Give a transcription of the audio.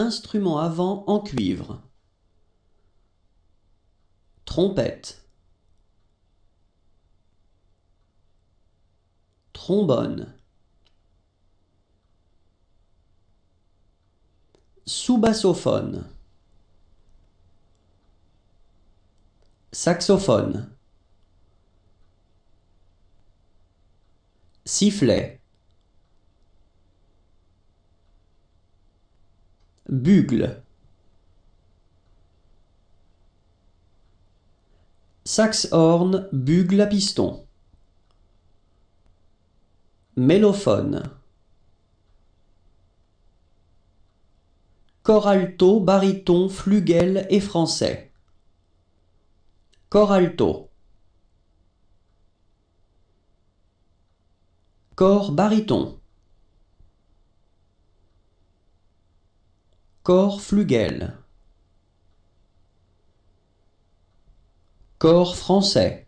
Instrument avant en cuivre. Trompette. Trombone. Sous-bassophone. Saxophone. Sifflet. bugle. sax-horn, bugle à piston. Mélophone. Coralto alto, baryton, flugel et français. Coralto Cor baryton. Corps flugel Corps français